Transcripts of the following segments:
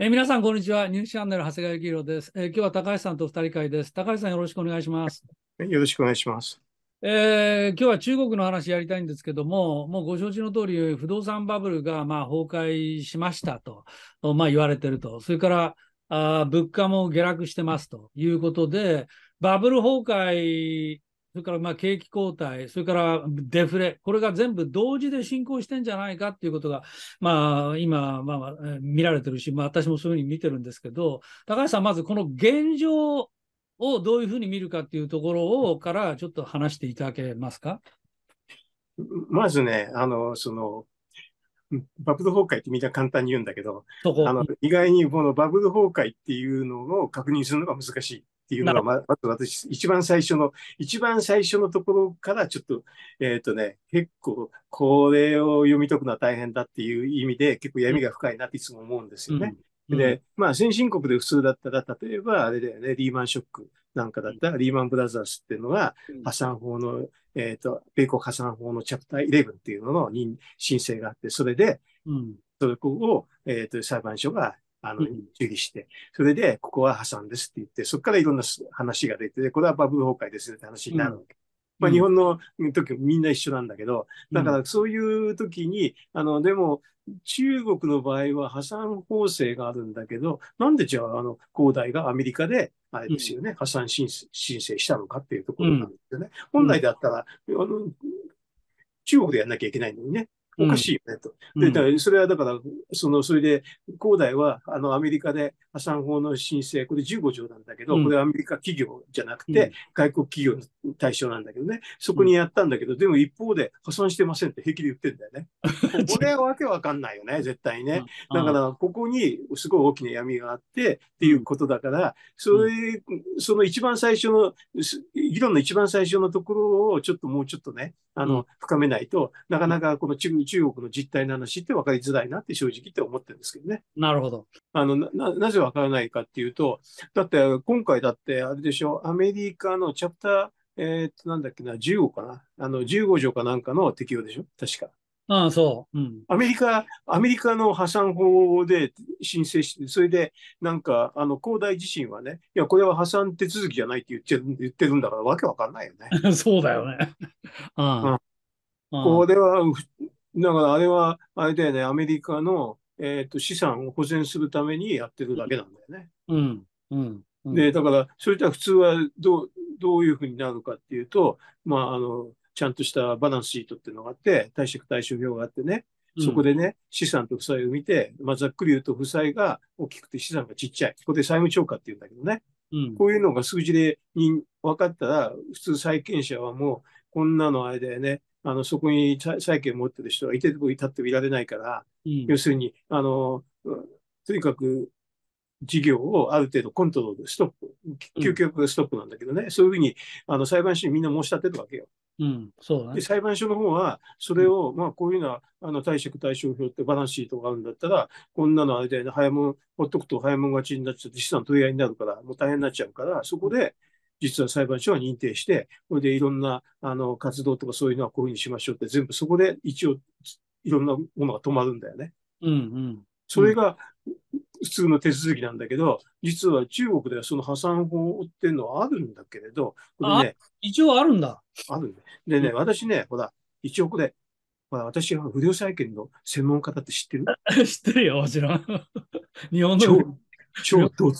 えー、皆さん、こんにちは。ニュースチャンネル、長谷川幸宏です、えー、今日は高橋さんと二人会です。高橋さん、よろしくお願いします。よろしくお願いします。えー、今日は中国の話やりたいんですけども、もうご承知の通り、不動産バブルがまあ崩壊しましたと、まあ、言われてると、それからあ物価も下落してますということで、バブル崩壊それからまあ景気後退、それからデフレ、これが全部同時で進行してんじゃないかっていうことが、まあ、今、まあ、見られてるし、まあ、私もそういうふうに見てるんですけど、高橋さん、まずこの現状をどういうふうに見るかっていうところをからちょっと話していただけますか。まずね、あの、その、バブル崩壊ってみんな簡単に言うんだけど、あの意外にこのバブル崩壊っていうのを確認するのが難しい。っていうのが、まず私、一番最初の、一番最初のところからちょっと、えっ、ー、とね、結構、これを読み解くのは大変だっていう意味で、結構闇が深いなっていつも思うんですよね。うん、で、まあ、先進国で普通だったら、例えば、あれだよね、リーマンショックなんかだったら、リーマンブラザーズっていうのが、破産法の、えっ、ー、と、米国破産法のチャプター11っていうのの申請があって、それで、うん、それを、えっ、ー、と、裁判所があの、注意して、それで、ここは破産ですって言って、そこからいろんな話が出て、これはバブル崩壊ですって話になるわけ。うん、まあ、日本の時みんな一緒なんだけど、だからそういう時に、あの、でも、中国の場合は破産法制があるんだけど、なんでじゃあ、あの、恒大がアメリカで、あれですよね、破産申請したのかっていうところなんですよね。本来だったら、あの、中国でやんなきゃいけないのにね、おかしいよねと。うん、で、それはだから、その、それで、恒大は、あの、アメリカで破産法の申請、これ15条なんだけど、これはアメリカ企業じゃなくて、外国企業の対象なんだけどね、そこにやったんだけど、でも一方で破産してませんって平気で言ってんだよね。これはわけわかんないよね、絶対ね。だから、ここにすごい大きな闇があってっていうことだから、それ、その一番最初の、議論の一番最初のところをちょっともうちょっとね、あの、深めないと、なかなかこの中中国の実態の話って分かりづらいなって正直って思ってるんですけどね。なるほど。あの、な、なぜ分からないかっていうと、だって今回だってあれでしょ、アメリカのチャプター、えー、っと、なんだっけな、15かな。あの、15条かなんかの適用でしょ確か。ああ、そう、うん。アメリカ、アメリカの破産法で申請して、それで、なんか、あの、恒大自身はね、いや、これは破産手続きじゃないって言ってる言ってるんだから、わけわかんないよね。そうだよね。うん、これは、だからあれは、あれだよね、アメリカの、えーと、資産を保全するためにやってるだけなんだよね。うん、うん、うん、で、だから、それとは普通はどうどういうふうになるかっていうと、まあ、あの、ちゃんとしたバランスシートっていうのがあって、貸借対照表があってね、そこでね、うん、資産と負債を見て、まあ、ざっくり言うと負債が大きくて資産がちっちゃい。ここで債務超過っていうんだけどね。うん、こういうのが数字でに分かったら、普通債権者はもう、こんなのあれだよね、あの、そこに債権を持ってる人がいてこい立っていられないから、うん、要するに、あの、とにかく事業をある程度コントロール、ストップ、究極ストップなんだけどね、うん、そういうふうに、あの、裁判所にみんな申し立てるわけよ。うん、そうだね、で裁判所の方は、それを、うん、まあ、こういうのは、あの、貸借対照表ってバランスシートがあるんだったら、こんなのあれだよね、早もん、ほっとくと早もん勝ちになっちゃって、資産取り合いになるから、もう大変になっちゃうから、そこで、実は裁判所は認定して、これでいろんなあの活動とかそういうのはこういうふうにしましょうって、全部そこで一応いろんなものが止まるんだよね。うんうん、それが普通の手続きなんだけど、実は中国ではその破産法っていうのはあるんだけれど、これね、一応あるんだ。あるでね、私ね、ほら、一応これ、ほら私は不良債権の専門家だって知ってる 知ってるよ、もちろん。日本のちょっと、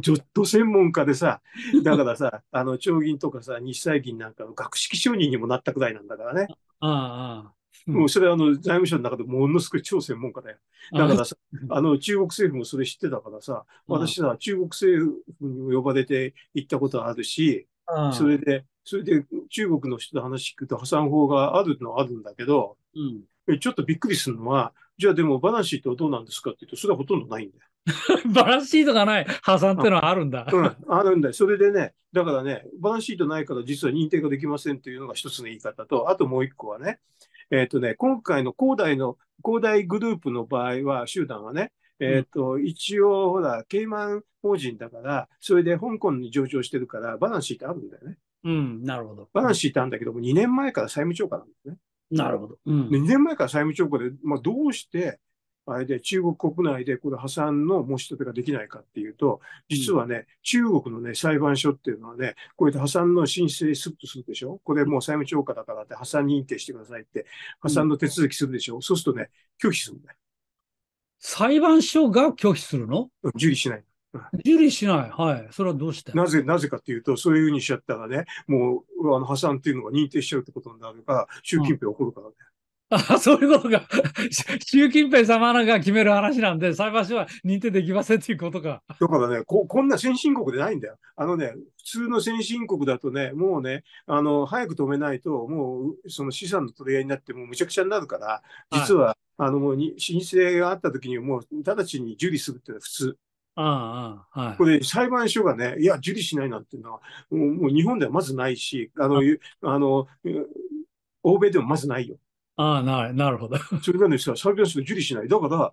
ちょっと専門家でさ、だからさ、あの、長銀とかさ、日債銀なんかの学識承認にもなったくらいなんだからね。ああ、うん、もうそれあの財務省の中でものすごい超専門家だよ。だからさ、あの中国政府もそれ知ってたからさ、私さ、中国政府にも呼ばれて行ったことあるし、それで、それで中国の人の話聞くと破産法があるのはあるんだけど、うん、ちょっとびっくりするのは、じゃあでもバランシートはどうなんですかって言うと、それはほとんどないんだよ。バランシートがない破産ってのはあるんだ。うん、あるんだよ。それでね、だからね、バランシートないから実は認定ができませんというのが一つの言い方と、あともう一個はね、えっ、ー、とね、今回の恒大の、恒大グループの場合は、集団はね、えっ、ー、と、うん、一応、ほら、ケイマン法人だから、それで香港に上場してるから、バランシートあるんだよね。うん、なるほど。バランシートあるんだけども、2年前から債務超過なんだよね。なるほど。うん、2年前から債務超過で、まあ、どうして、あれで中国国内でこれ破産の申し立てができないかっていうと、実はね、うん、中国のね、裁判所っていうのはね、こうやって破産の申請すっとするでしょこれもう債務超過だからって破産認定してくださいって、破産の手続きするでしょ、うん、そうするとね、拒否するんだよ。裁判所が拒否するの受理しない。受理しない。はい。それはどうしてなぜ、なぜかというと、そういうふうにしちゃったらね、もう、あの、破産っていうのが認定しちゃうってことになるから、習近平怒るからね。あそういうことか。習近平様が決める話なんで、裁判所は認定できませんっていうことか。だからねこ、こんな先進国でないんだよ。あのね、普通の先進国だとね、もうね、あの、早く止めないと、もう、その資産の取り合いになって、もうむちゃくちゃになるから、実は、はい、あの、もうに、申請があった時に、もう直ちに受理するっていうのは普通。ああはい、これ、裁判所がね、いや、受理しないなんていうのは、もう日本ではまずないし、あのあの欧米でもまずないよ。ああなる、なるほど。それなのにさ、裁判所が受理しない。だから、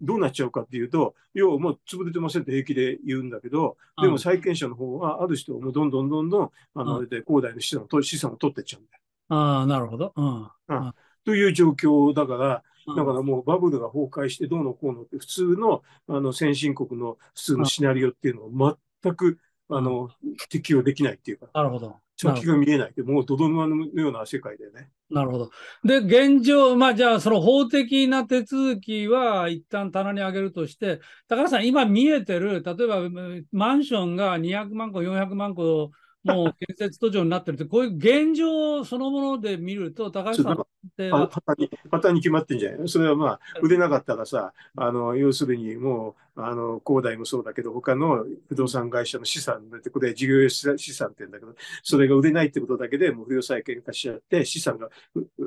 どうなっちゃうかっていうと、要はもう潰れてませんって平気で言うんだけど、でも債権者の方は、ある人はもうどんどんどんどん、あの、で、恒大の資産を資産を取ってっちゃうんだよ。ああ、なるほど。うん。うんという状況だから、だからもうバブルが崩壊してどうのこうのって普通のあの先進国の普通のシナリオっていうのは全くあの適用できないっていうか。なるほど。先が見えないって、もうドドマのような世界でね。なるほど。で、現状、まあじゃあ、その法的な手続きは一旦棚に上げるとして、高橋さん、今見えてる、例えばマンションが200万個、400万個もう建設途上になってるって、こういう現状そのもので見ると、高橋さんってパターンに。パターンに決まってんじゃないそれはまあ、売れなかったらさ、あの、要するにもう、あの、恒大もそうだけど、他の不動産会社の資産て、これ事業資産って言うんだけど、それが売れないってことだけでもう不良債権化しちゃって、資産が、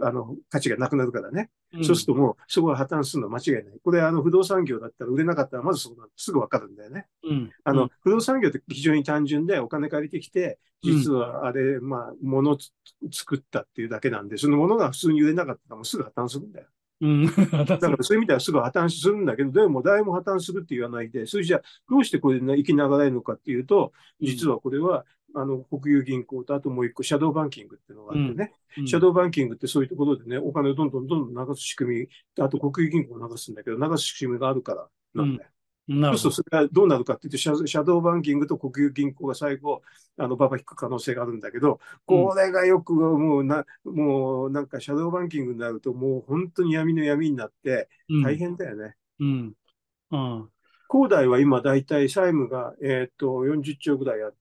あの、価値がなくなるからね。うん、そうするともう、そこが破綻するのは間違いない。これ、あの、不動産業だったら売れなかったら、まずそこなすぐわかるんだよね。うん、あの、不動産業って非常に単純で、お金借りてきて、実はあれ、まあ、物作ったっていうだけなんで、そのものが普通に売れなかったらもうすぐ破綻するんだよ。うん、だからそういう意味ではすぐ破綻するんだけど、でも誰も破綻するって言わないで、それじゃあどうしてこれ生きながらえるのかっていうと、実はこれは、うん、あの、国有銀行とあともう一個、シャドーバンキングっていうのがあってね、うん、シャドーバンキングってそういうところでね、お金をどんどんどんどん流す仕組み、あと国有銀行を流すんだけど、流す仕組みがあるからなんだよ。そうするとそれがどうなるかっていうとシャ、シャドーバンキングと国有銀行が最後、あの、ばば引く可能性があるんだけど、これがよくもうな、ん、もうなんかシャドーバンキングになると、もう本当に闇の闇になって、大変だよね。うん。うん。うん、恒大は今大体債務が、えっ、ー、と、40兆ぐらいあ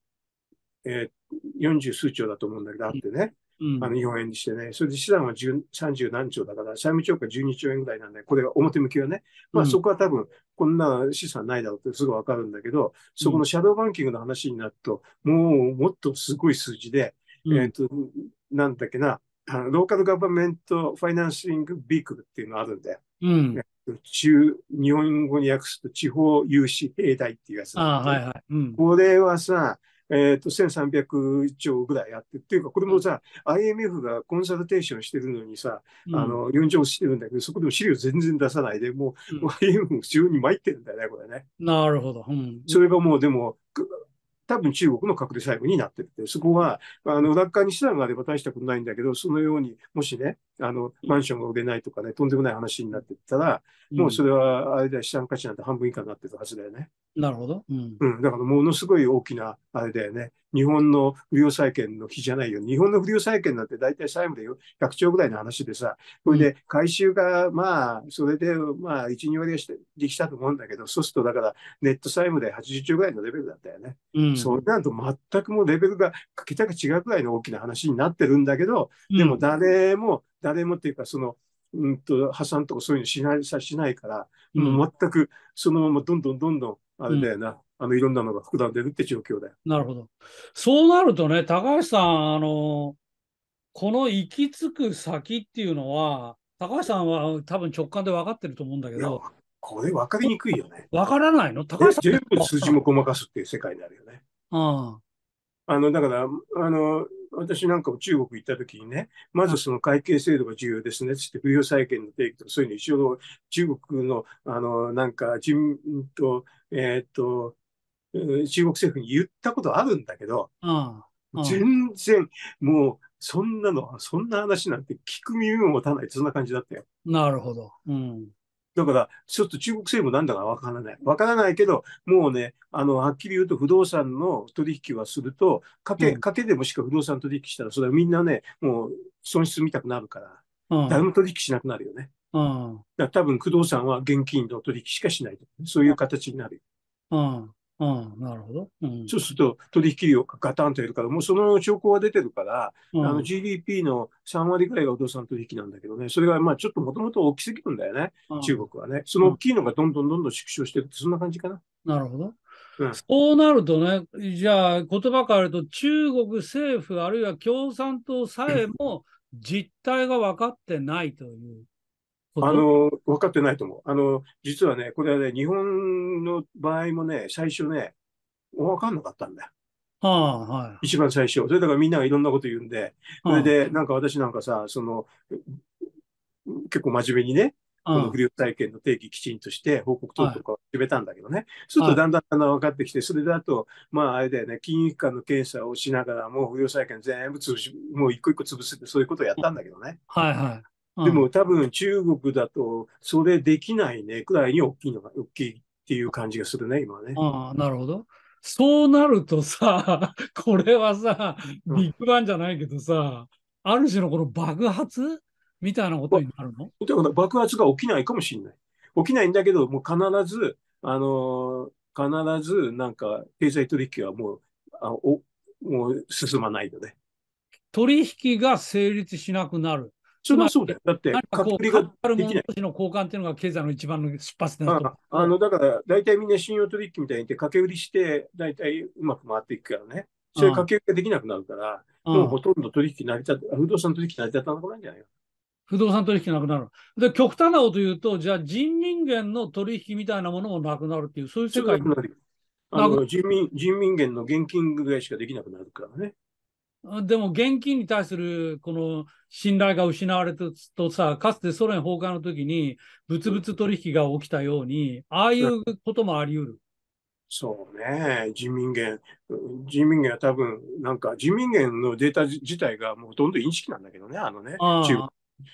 えー、40数兆だと思うんだけど、あってね。あの日本円にしてね、それで資産は30何兆だから、債務超過12兆円ぐらいなんで、これが表向きはね、まあそこは多分、こんな資産ないだろうってすぐわかるんだけど、そこのシャドーバンキングの話になると、もうもっとすごい数字で、えっ、と、なんだっけな、ローカルガバメントファイナンシングビークルっていうのがあるんだよ。うん、中、日本語に訳すと地方融資兵隊っていうやつ。あはいはい。これはさ、えっ、ー、と、1300兆ぐらいあって、っていうか、これもさ、IMF がコンサルテーションしてるのにさ、うん、あの、4兆してるんだけど、そこでも資料全然出さないで、もう、うん、IMF も非常に参ってるんだよね、これね。なるほど。うん、それがもう、でも、多分中国の隠れ細胞になってるって、そこは、あの、楽観に手段があれば大したことないんだけど、そのように、もしね、あの、マンションが売れないとかね、とんでもない話になってたら、うん、もうそれは、あれで資産価値なんて半分以下になってたはずだよね。なるほど。うん。うん、だからものすごい大きな、あれだよね。日本の不良債権の比じゃないよ。日本の不良債権なんて大体債務で100兆ぐらいの話でさ、これで回収が、まあ、それで、まあ、1、2割はできたと思うんだけど、そうすると、だから、ネット債務で80兆ぐらいのレベルだったよね。うん、そうなると、全くもうレベルが桁が違うぐらいの大きな話になってるんだけど、でも誰も、誰もっていうか、その、うんと、破産とかそういうのしないさしないから、もう全くそのままどんどんどんどん、あれだよな、うん、あのいろんなのが膨らんでるって状況だよ。なるほど。そうなるとね、高橋さん、あの、この行き着く先っていうのは、高橋さんは多分直感で分かってると思うんだけど、これ分かりにくいよね。分からないの高橋さん。全部数字もごまかすっていう世界になるよね。ん。あのだからあの私なんかも中国行った時にね、まずその会計制度が重要ですね、つって不要債権の定義とか、そういうの一応中国の、あの、なんか、人と、えっ、ー、と、中国政府に言ったことあるんだけど、うん、全然、もう、そんなの、そんな話なんて聞く耳も持たない、そんな感じだったよ。なるほど。うん。だから、ちょっと中国政府なんだかわからない。わからないけど、もうね、あの、はっきり言うと不動産の取引はすると、賭け、賭けでもしか不動産取引したら、それはみんなね、もう損失見たくなるから、誰も取引しなくなるよね。うん。だ多分、不動産は現金の取引しかしない。そういう形になるよ。うん。ああなるほど、うん、そうすると取引量がガタンと減るから、もうその兆候は出てるから、うん、あの GDP の3割ぐらいが不動産取引なんだけどね、それがまあちょっともともと大きすぎるんだよね、うん、中国はね。その大きいのがどんどんどんどん縮小してるって、そんな感じかな。なるほど。そうなるとね、じゃあ、言葉変わると、中国政府、あるいは共産党さえも 実態が分かってないという。あの、分かってないと思う。あの、実はね、これはね、日本の場合もね、最初ね、分かんなかったんだよ。はあはい、一番最初。それだからみんながいろんなこと言うんで、それで、なんか私なんかさ、その、結構真面目にね、この不良体験の定義きちんとして、報告等とか決めたんだけどね。そうするとだんだんだんだん分かってきて、それだと、まああれだよね、金融機関の検査をしながら、もう不良債権全部潰し、もう一個一個潰すって、そういうことをやったんだけどね。はいはい。でも多分中国だと、それできないね、くらいに大きいのが、大きいっていう感じがするね、今ね。ああ、なるほど。そうなるとさ、これはさ、ビッグバンじゃないけどさ、うん、ある種のこの爆発みたいなことになるのこと爆発が起きないかもしれない。起きないんだけど、もう必ず、あのー、必ずなんか経済取引はもう、あおもう進まないのね。取引が成立しなくなる。それはそうだよ。だって、隔離ができない。の交換っていうのが経済の一番の出発点だとあのだから、大体みんな信用取引みたいに言って、駆け売りして、大体うまく回っていくからね。それ駆け売りができなくなるから、もうほとんど取引成り立った、不動産取引成り立たなくないんじゃないよ。不動産取引なくなる。で、極端なこと言うと、じゃあ人民元の取引みたいなものもなくなるっていう、そういう世界になる。あの人民人民元の現金ぐらいしかできなくなるからね。でも現金に対するこの信頼が失われたとさ、かつてソ連崩壊の時に物々取引が起きたように、ああいうこともあり得る。そうね、人民元、人民元は多分、なんか人民元のデータ自体がもうほとんど認識なんだけどね、あのね、中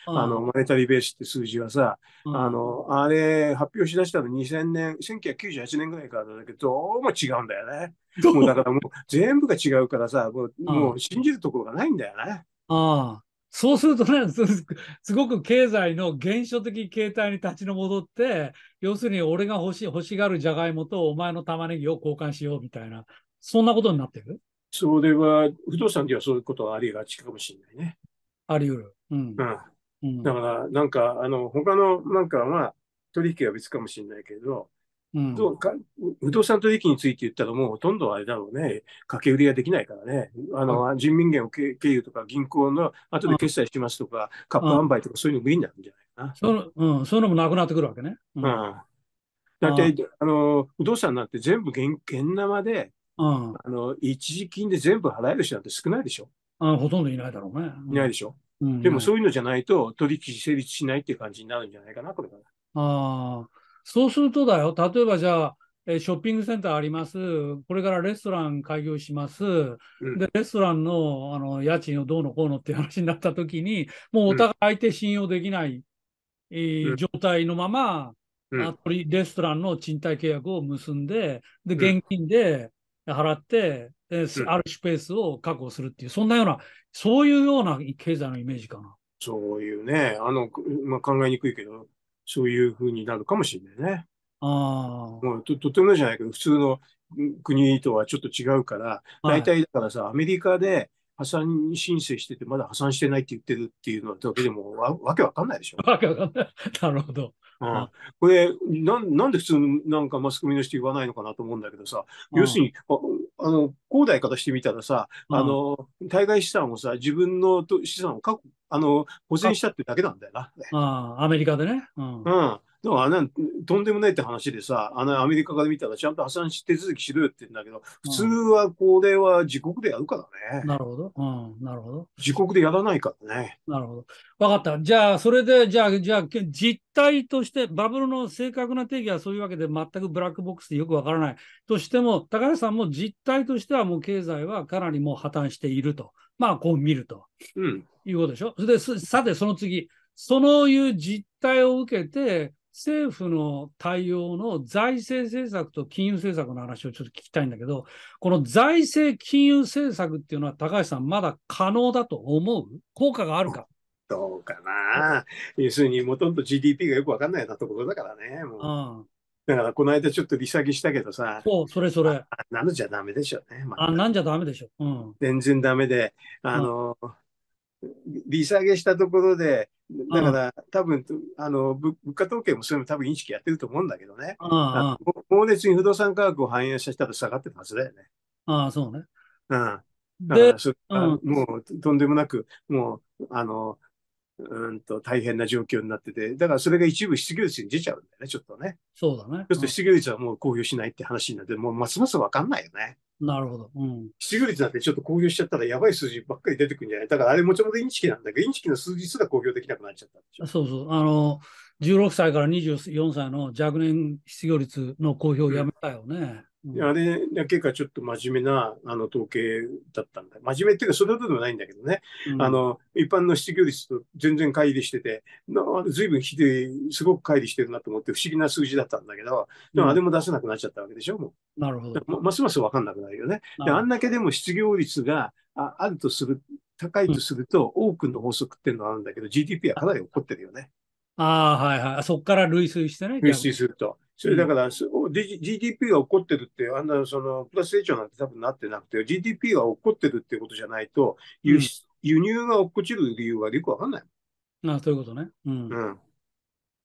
あの、マネタリーベースって数字はさ、あの、あれ、発表しだしたの2000年、1998年ぐらいからだけど、どうも違うんだよね。うだからもう全部が違うからさ、もうもう信じるところがないんだよね。ああ。そうするとね、すごく経済の現象的形態に立ち戻って、要するに俺が欲し欲しがるじゃがいもとお前の玉ねぎを交換しようみたいな、そんなことになってるそれは、不動産ではそういうことはありがちかもしれないね。あり得る。うん。うん、だから、なんか、あの、他の、なんかは、取引は別かもしれないけど、うん、か不動産取引について言ったら、もうほとんどあれだろうね、掛け売りができないからね、あの、うん、人民元を経由とか、銀行の後で決済しますとか、うん、カップ販売とか、そういうのもいいんじゃないかな。そのうん、そういうのもなくなってくるわけね。うんだってあの、不動産なんて全部現現生で、うん、あの一時金で全部払える人なんて少ないでしょ。あほとんどいないだろうね。いないでしょ。でもそういうのじゃないと取引成立しないっていう感じになるんじゃないかな、これから。ああ、そうするとだよ、例えばじゃあ、えショッピングセンターあります、これからレストラン開業します、うん、でレストランのあの家賃をどうのこうのっていう話になったときに、もうお互い相手信用できない、うん、えー、状態のまま、うん、レストランの賃貸契約を結んで、で現金で払って、えー、あるスペースを確保するっていう、そんなような、そういうような経済のイメージかな。そういうね、あの、まあ、考えにくいけど、そういうふうになるかもしれないね。あもうととてもじゃないけど、普通の国とはちょっと違うから、大体だからさ、アメリカで破産申請してて、まだ破産してないって言ってるっていうのだけでもわわけわかんないでしょ。わけわかんない。なるほど。うん、これな、なんで普通なんかマスコミの人言わないのかなと思うんだけどさ、要するに、ああの、恒大からしてみたらさ、あの、対外資産をさ、自分の資産を確保あの、保全したってだけなんだよな。ああ、アメリカでね。うん。うん、でもあれとんでもないって話でさ、あのアメリカから見たらちゃんと破産手続きしろよって言うんだけど、普通はこれは自国でやるからね。うん、なるほど。うん、なるほど。自国でやらないからね。なるほど。分かった。じゃあ、それで、じゃあ、じゃあ、実態として、バブルの正確な定義はそういうわけで、全くブラックボックスでよくわからない。としても、高橋さんも実態としてはもう経済はかなりもう破綻していると。まあ、こう見ると。うん。いうことでしょ。それで、さて、その次。そういう実態を受けて、政府の対応の財政政策と金融政策の話をちょっと聞きたいんだけど、この財政金融政策っていうのは、高橋さん、まだ可能だと思う効果があるかどうかな要するに、もともと GDP がよく分かんないようなところだからね。もう、うんだからこの間ちょっと利下げしたけどさ、そうそれそれあ。なんじゃダメでしょうね。まあ、なんじゃダメでしょう、うん。全然ダメで、あの、う利下げしたところで、だから、多分あの物価統計もそういうの多分意識やってると思うんだけどね、猛烈に不動産価格を反映させたら下がってるはずだよね。ああ、そうね。うん。で、もうとんでもなく、もう、あの、うんと大変な状況になってて、だからそれが一部失業率に出ちゃうんだよね、ちょっとね。そうだね。ちょっと失業率はもう公表しないって話になって、もうますますわかんないよね。なるほど。うん。失業率なんてちょっと公表しちゃったらやばい数字ばっかり出てくるんじゃないだからあれもちろんインチキなんだけど、インチキの数字すら公表できなくなっちゃったでしょ。そうそう。あの、16歳から24歳の若年失業率の公表をやめたよね。うんあれだけがちょっと真面目なあの統計だったんだ。真面目っていうか、それほどでもないんだけどね。うん、あの、一般の失業率と全然乖離してて、ずぶんひどい、すごく乖離してるなと思って不思議な数字だったんだけど、でもあれも出せなくなっちゃったわけでしょ、もう。なるほど。ま、すますわかんなくなるよね。で、あんだけでも失業率がああるとする、高いとすると、多くの法則っていうのはあるんだけど、GDP はかなり起こってるよね。ああ、はいはい。そこから類推してね。類推すると。それだから、うん、GDP が起こってるって、あんな、その、プラス成長なんて多分なってなくて、GDP が起こってるってことじゃないと、輸,、うん、輸入が落っこちる理由はよくわかんない。あそういうことね。うん。うん。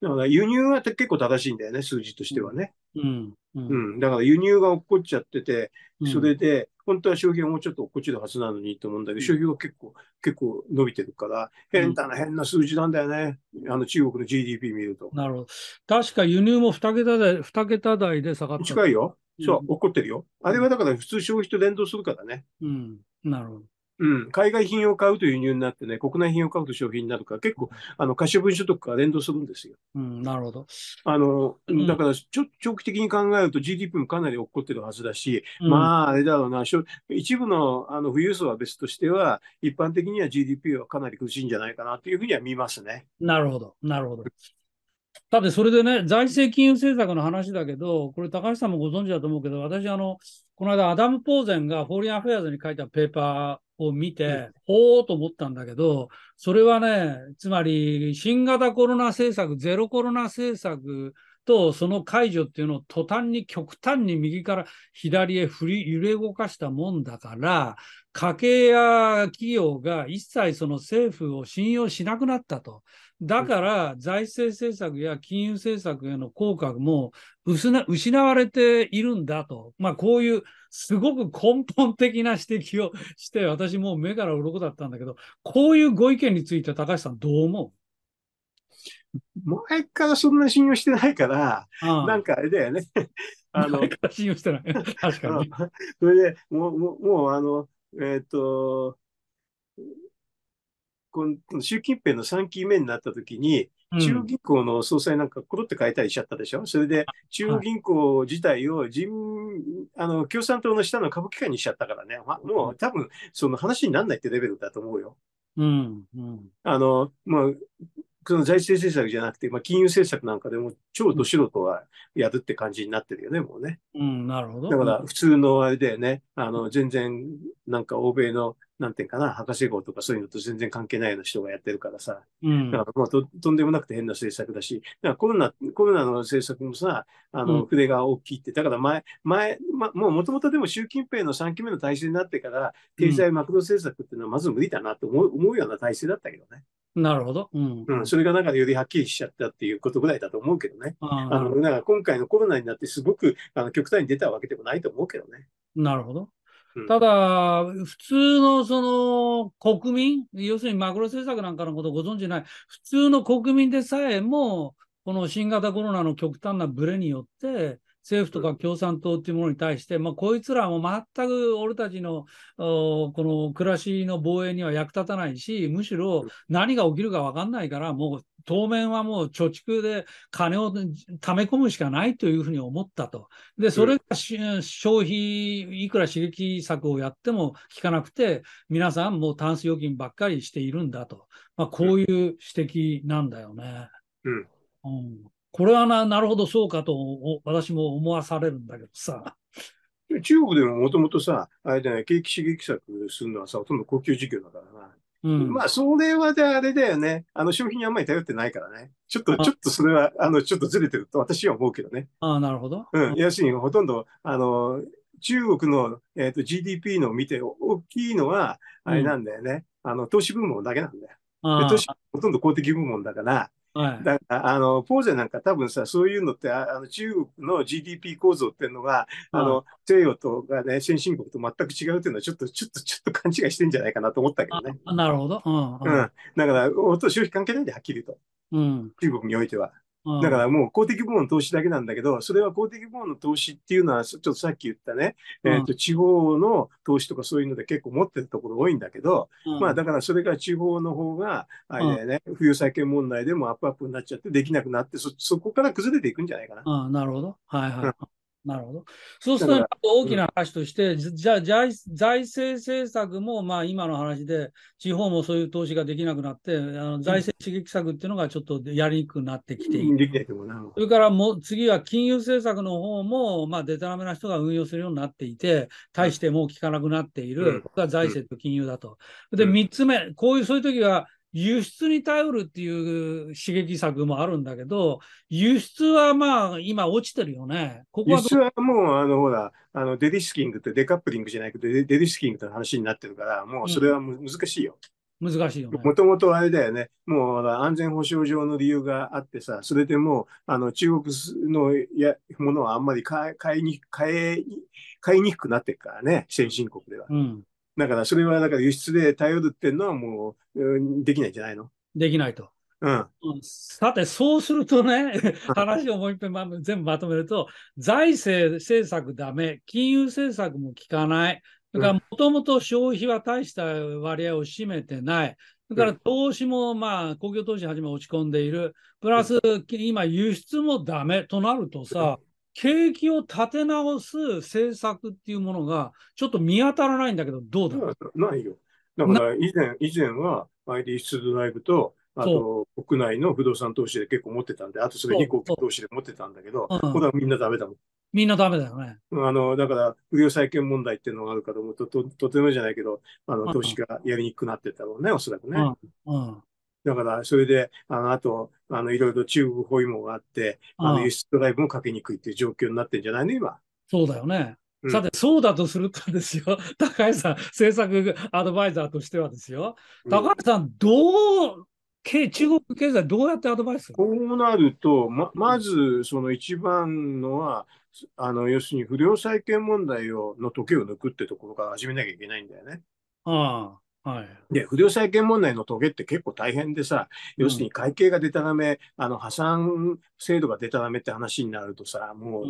だから、輸入は結構正しいんだよね、数字としてはね。うん。うん。うん、だから、輸入が起こっちゃってて、それで、本当は消費はもうちょっとこっちのはずなのにと思うんだけど、消費は結構、結構伸びてるから、変だな、変な数字なんだよね。あの、中国の GDP 見ると。なるほど。確か輸入も2桁台、2桁台で下がった。近いよ。そう、怒ってるよ。あれはだから普通消費と連動するからね。うん、なるほど。うん、海外品を買うと輸入になってね、国内品を買うと消費になるから、結構、あの可処分所得が連動するんですよ。うん、なるほど。あの、だからちょ、っ長期的に考えると GDP もかなり落っこってるはずだし、うん、まあ、あれだろうな、一部のあの富裕層は別としては、一般的には GDP はかなり苦しいんじゃないかなというふうには見ますね。なるほど、なるほど。だってそれでね、財政金融政策の話だけど、これ、高橋さんもご存知だと思うけど、私、あの、この間、アダム・ポーゼンがフォーリン・アフェアーズに書いたペーパー、を見て、ほーと思ったんだけど、それはね、つまり新型コロナ政策、ゼロコロナ政策とその解除っていうのを途端に極端に右から左へ振り揺れ動かしたもんだから、家計や企業が一切その政府を信用しなくなったと。だから財政政策や金融政策への効果も失われているんだと、まあ、こういうすごく根本的な指摘をして、私もう目から鱗だったんだけど、こういうご意見について高橋さんどう思う前からそんな信用してないから、ああなんかあれだよね。あの信用してない。確かに。それでもう、もう、もうあの、えっ、ー、と、この習近平の3期目になった時に、中央銀行の総裁なんかコロって変えたりしちゃったでしょ、うん、それで中央銀行自体を人、はい、あの共産党の下の株機関にしちゃったからね、ま、もう多分その話にならないってレベルだと思うよ。うん、うん、あの、まその財政政策じゃなくて、まあ、金融政策なんかでも超ど素人はやるって感じになってるよね、もうね。うん、なるほど。だから普通のあれだよね、あの、全然なんか欧米の、なんていうかな、博士号とかそういうのと全然関係ないような人がやってるからさ。うん。だからまあと、とんでもなくて変な政策だし、だからコロナ、コロナの政策もさ、あの、筆が大きいって、だから前、前、ま、もうもともとでも習近平の3期目の体制になってから、経済マクロ政策っていうのはまず無理だなと思う,、思うような体制だったけどね。なるほど。うん。うん、それがなんかよりはっきりしちゃったっていうことぐらいだと思うけどね。ああの、なんか今回のコロナになってすごくあの極端に出たわけでもないと思うけどね。なるほど。ただ、普通のその国民、要するにマクロ政策なんかのことをご存じない、普通の国民でさえも、この新型コロナの極端なブレによって、政府とか共産党っていうものに対して、まあ、こいつらも全く俺たちのこの暮らしの防衛には役立たないし、むしろ何が起きるか分かんないから、もう当面はもう貯蓄で金を貯め込むしかないというふうに思ったと。で、それが、うん、消費、いくら刺激策をやっても効かなくて、皆さんもうタンス預金ばっかりしているんだと。まあ、こういう指摘なんだよね。うん、うんこれはな、なるほど、そうかと、私も思わされるんだけどさ。中国でももともとさ、あれだね、景気刺激策するのはさ、ほとんど高級事業だからな。うん、まあ、それはであれだよね。あの、商品にあんまり頼ってないからね。ちょっと、ちょっとそれは、あの、ちょっとずれてると私は思うけどね。ああ、なるほど。うん。要するに、ほとんど、あの、中国の、えーと、GDP のを見て、大きいのは、あれなんだよね。うん、あの、投資部門だけなんだよ。投資ほとんど公的部門だから、はい、だかあのポーゼなんか多分さそういうのってあの中国の GDP 構造っていうのが、あの西洋とが、ね、先進国と全く違うっていうのはちょっとちょっとちょっと勘違いしてんじゃないかなと思ったけどね。なるほど、うん、うん、だから音消費関係ないではっきりと、うん、中国においては。だからもう公的部門の投資だけなんだけど、それは公的部門の投資っていうのは、ちょっとさっき言ったね、うん、えっ、と、地方の投資とかそういうので結構持ってるところ多いんだけど、うん、まあだからそれが地方の方が、あれだよね、うん、冬債権問題でもアップアップになっちゃってできなくなって、そ、そこから崩れていくんじゃないかな。あなるほど。はいはい。なるほど。そうすると、大きな話として、じゃあ財政政策もまあ今の話で、地方もそういう投資ができなくなって、あの財政刺激策っていうのがちょっとやりにくくなってきている。うん、それからも次は金融政策の方も、まあ、でたらめな人が運用するようになっていて、対してもう効かなくなっている、うん、これが財政と金融だと。で、3つ目、こういうそういう時は、輸出に頼るっていう刺激策もあるんだけど、輸出はまあ、今落ちてるよね。ここは輸出はもう、あの、ほら、あのデリスキングってデカップリングじゃなくてデ、デリスキングて話になってるから、もうそれは、うん、難しいよ。難しいよ、ね、もともとあれだよね、もう安全保障上の理由があってさ、それでもうあの中国のやものはあんまり買いに買い買いにくくなってるからね、先進国では。うんだから、それは、だから輸出で頼るっていうのはもう、できないんじゃないのできないと。うん、さて、そうするとね、話をもう一遍、ま、全部まとめると、財政政策だめ、金融政策も効かない、だからもともと消費は大した割合を占めてない、だから投資もまあ公共投資はじめ落ち込んでいる、プラス今輸出もだめとなるとさ、景気を立て直す政策っていうものが、ちょっと見当たらないんだけど、どうだろうないよ。だから以前、以前は ID 出ドライブと、あと国内の不動産投資で結構持ってたんで、あとそれに公投資で持ってたんだけど、これはみんなダメだもん。みんなダメだよね。あの、だから、不良債権問題っていうのがあるかと思うと、と、とてもじゃないけど、あの、投資がやりにくくなってたろうね、おそらくね。うん。うんだから、それで、あの、あと、あの、いろいろ中国包囲網があって、あの、輸出ドライブもかけにくいっていう状況になってんじゃないの、今。そうだよね。さて、そうだとするとですよ、高橋さん、政策アドバイザーとしてはですよ、高橋さん、どう経中国経済、どうやってアドバイスこうなると、ままず、その一番のは、あの要するに不良債権問題をの時を抜くってところから始めなきゃいけないんだよね。ああはい、で不良債権問題のトゲって結構大変でさ、要するに会計がでたらめ、うん、あの破産制度がでたらめって話になるとさ、もう、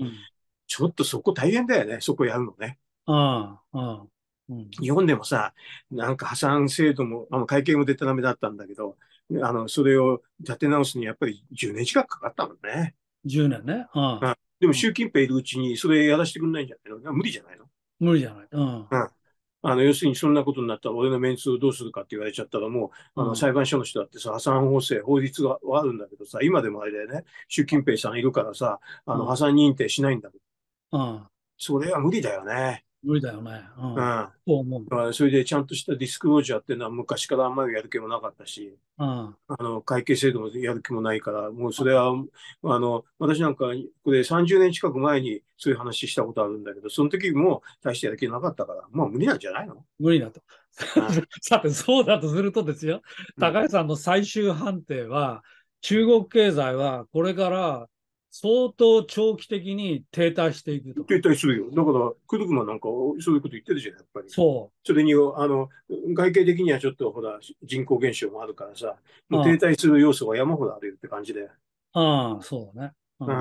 ちょっとそこ大変だよね、そこやるのね。ああうん、日本でもさ、なんか破産制度も、あの会計もでたらめだったんだけど、あのそれを立て直すにやっぱり10年近くかかったもんね。10年ね。ああでも習近平いるうちにそれやらせてくれないんじゃないの無理じゃないの無理じゃない。うん、うんあの、要するにそんなことになったら俺のメンツをどうするかって言われちゃったらもう、あの、裁判所の人だってさ、破産法制、法律があるんだけどさ、今でもあれだよね、習近平さんいるからさ、あの、破産認定しないんだうん。それは無理だよね。無理だよね。うん。そう思う。それでちゃんとしたディスクロージャーっていうのは昔からあんまりやる気もなかったし、うん、あの会計制度もやる気もないから、もうそれは、あの、私なんかこれ30年近く前にそういう話したことあるんだけど、その時も大してやる気なかったから、まあ無理なんじゃないの無理だと。さて、そうだとするとですよ、高橋さんの最終判定は、中国経済はこれから相当長期的に停滞していくと。停滞するよ。だから、クドクマなんかそういうこと言ってるじゃん、やっぱり。そう。それに、あの、外形的にはちょっとほら、人口減少もあるからさ、もう停滞する要素が山ほどあるよって感じで。ああ、そうだね。うん。うん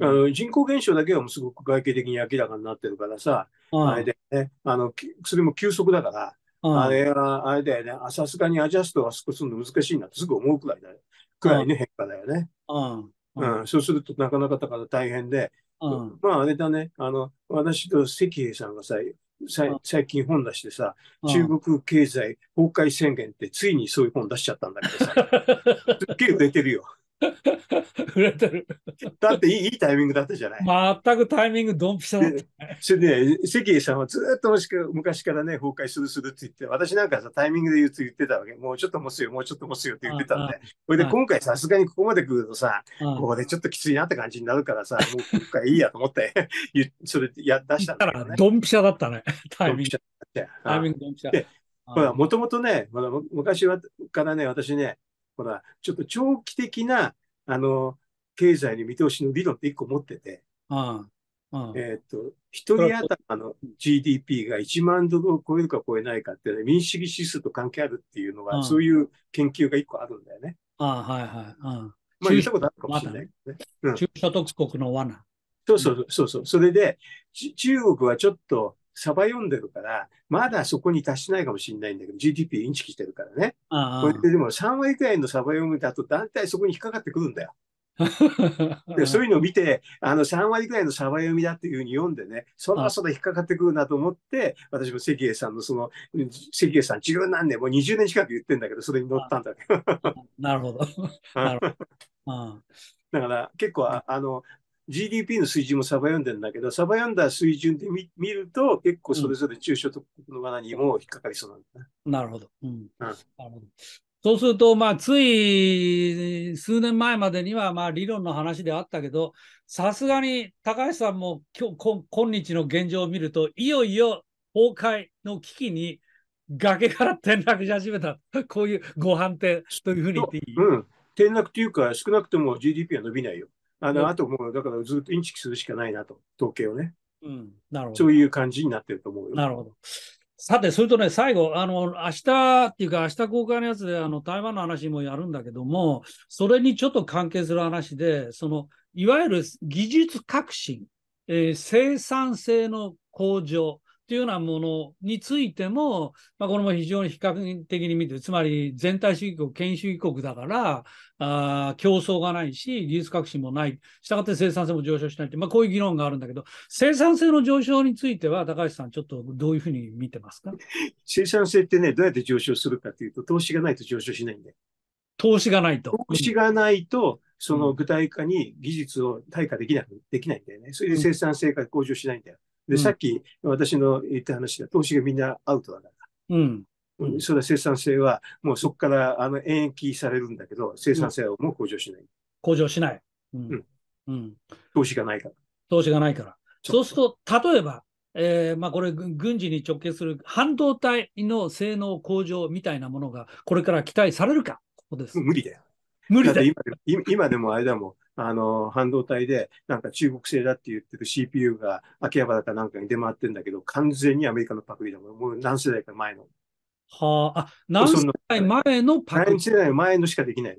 あの人口減少だけはもうすごく外形的に明らかになってるからさ、あれでね、あの、それも急速だから、あれは、あれだよね、さすがにアジャストは少しするの難しいなってすぐ思うくらいだよ。くらいの変化だよね。うん。うん、そうするとなかなかだから大変で、うん、まああれだね、あの、私と関平さんがさ、最近本出してさ、中国経済崩壊宣言ってついにそういう本出しちゃったんだけどさ、すっげえ売れてるよ。売れてる。だっていいいいタイミングだったじゃない。全くタイミングドンピシャだった、ね。それで、関井さんはずっと昔からね、崩壊するするって言って、私なんかさ、タイミングで言って言ってたわけ。もうちょっと持つよ、もうちょっと持つよって言ってたんで。それで今回さすがにここまで来るとさ、ここでちょっときついなって感じになるからさ、もう今回いいやと思って、それや出したんだ、ね、からドンピシャだったね。タイミング。タイミングドンピシャ。もともとね、昔はからね、私ね、ほら、ちょっと長期的な、あの、経済の見通しの理論って一個持ってて、ああえっ、と、一人頭の GDP が1万ドルを超えるか超えないかって、ね、民主主義指数と関係あるっていうのは、そういう研究が一個あるんだよね。ああ、はいはい。ああまあ、言ったことあるかもしれないね。うん、中所得国の罠。そうそうそうそう。それで、中国はちょっとサバ読んでるから、まだそこに達しないかもしれないんだけど、GDP インチキしてるからね。これてでも3割くらいのサバ読みだと、だいたいそこに引っかかってくるんだよ。でそういうのを見て、あの3割くらいのサバ読みだっていうふうに読んでね、そろそろ引っかかってくるなと思って、私も関江さんのその、関江さん十何年、もう20年近く言ってんだけど、それに乗ったんだけど。なるほど。なるほど。だから結構、あの、GDP の水準もさば読んでんだけど、さばんだ水準で見見ると、結構それぞれ中小と。国の罠にも引っかかりそうなんだ、ねうん、なるほど。うん。なるほど。そうすると、まあ、つい数年前までには、まあ、理論の話であったけど、さすがに高橋さんも今日今日の現状を見ると、いよいよ崩壊の危機に崖から転落し始めた、こういうご判定というふうに言っていい、うん、転落というか、少なくとも GDP は伸びないよ。あの、あともう、だからずっとインチキするしかないなと、統計をね。うん、なるほど。そういう感じになってると思うよ。なるほど。さて、それとね、最後、あの、明日っていうか、明日公開のやつで、あの、台湾の話もやるんだけども、それにちょっと関係する話で、その、いわゆる技術革新、えー、生産性の向上、っていうようなものについても、まあ、これも非常に比較的に見て、つまり全体主義国、権威主義国だから、あ競争がないし、技術革新もない、したがって生産性も上昇しないって、まあ、こういう議論があるんだけど、生産性の上昇については、高橋さん、ちょっとどういうふうに見てますか生産性ってね、どうやって上昇するかというと、投資がないと上昇しないんで。投資がないと。投資がないと、その具体化に技術を対価できなく、できないんだよね。それで生産性が向上しないんだよ。うんで、さっき私の言った話だ投資がみんなアウトだから。うん。うん、それは生産性は、もうそこからあの延期されるんだけど、生産性はもう向上しない。向上しない。うん。うん、投資がないから。投資がないから。そうすると、例えば、えーまあ、これ、軍事に直結する半導体の性能向上みたいなものが、これから期待されるか、ここです無理だよ。無理だよ今でも。今でもあれだもあの、半導体で、なんか中国製だって言ってる CPU が秋葉原かなんかに出回ってんだけど、完全にアメリカのパクリだもん。もう何世代か前の。はあ、あ、何世代前のパクリ何世代前のしかできない。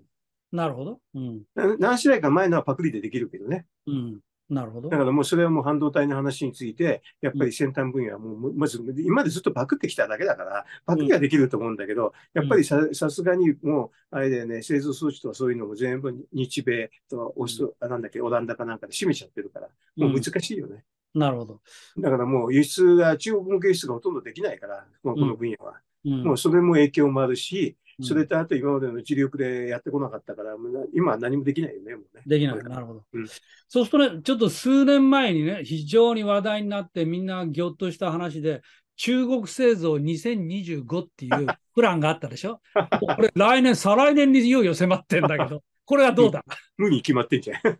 なるほど。うん。何世代か前のはパクリでできるけどね。うん。なるほど。だからもうそれはもう半導体の話について、やっぱり先端分野はもう、うん、まず、今までずっとパクってきただけだから、パクリはできると思うんだけど、うん、やっぱりさすがにもう、あれだよね、製造装置とかそういうのも全部日米とオス、うん、なんだっけ、オランダかなんかで占めちゃってるから、もう難しいよね。なるほど。だからもう輸出が、中国向け輸出がほとんどできないから、この分野は。もうそれも影響もあるし、それとあと今までの一力でやってこなかったから、今は何もできないよね、もうね。できない、なるほど、うん、そうするとね、ちょっと数年前にね、非常に話題になって、みんなぎょっとした話で、中国製造2025っていうプランがあったでしょ これ来年、再来年にいよいよ迫ってんだけど、これはどうだ無に決まってんじゃん。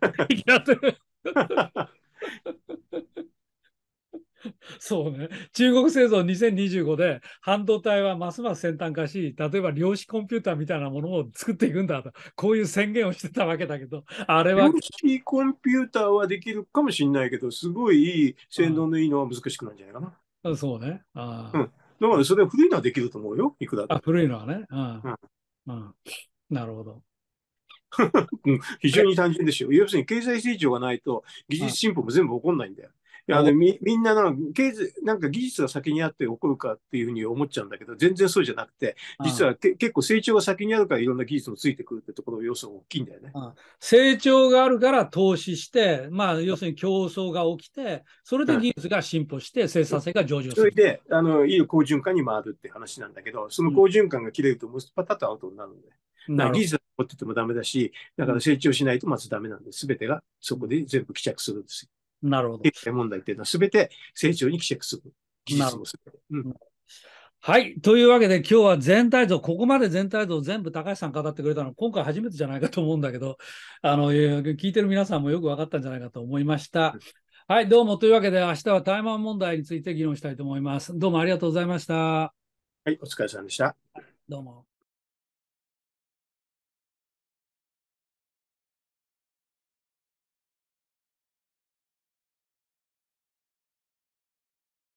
そうね。中国製造2025で半導体はますます先端化し、例えば量子コンピューターみたいなものを作っていくんだと、こういう宣言をしてたわけだけど、あれは。量子コンピューターはできるかもしれないけど、すごいいい性能のいいのは難しくないんじゃないかな。あそうね。あうん、だからそれは古いのはできると思うよ、いくらあ古いのはね。うん。うん、うん、なるほど。非常に単純ですよ。要するに経済成長がないと技術進歩も全部起こんないんだよ。やでみみんななんかなんか技術が先にあって起こるかっていうふうに思っちゃうんだけど全然そうじゃなくて実はけ、結構成長が先にあるからいろんな技術もついてくるってところの要素が大きいんだよね、成長があるから投資してまあ要するに競争が起きてそれで技術が進歩して生産性が上場する、うん、それであのいい好循環に回るって話なんだけどその好循環が切れるともうパタッとアウトになるんで。技術が持っててもだめだし、だから成長しないとまずだめなんで、すべてがそこで全部帰着するんですよ。なるほど。問題っていうのは全て成長に帰着する。技術もする。はい。というわけで、今日は全体像、ここまで全体像全部高橋さん語ってくれたの、今回初めてじゃないかと思うんだけど、あの、聞いてる皆さんもよく分かったんじゃないかと思いました。はい、どうも。というわけで、明日は台湾問題について議論したいと思います。どうもありがとうございました。はい、お疲れ様でした。どうも。